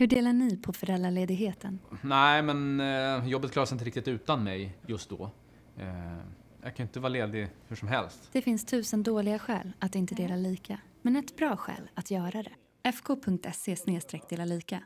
Hur delar ni på föräldraledigheten? Nej, men eh, jobbet klarar sig inte riktigt utan mig just då. Eh, jag kan inte vara ledig hur som helst. Det finns tusen dåliga skäl att inte dela lika, men ett bra skäl att göra det. fk.se dela lika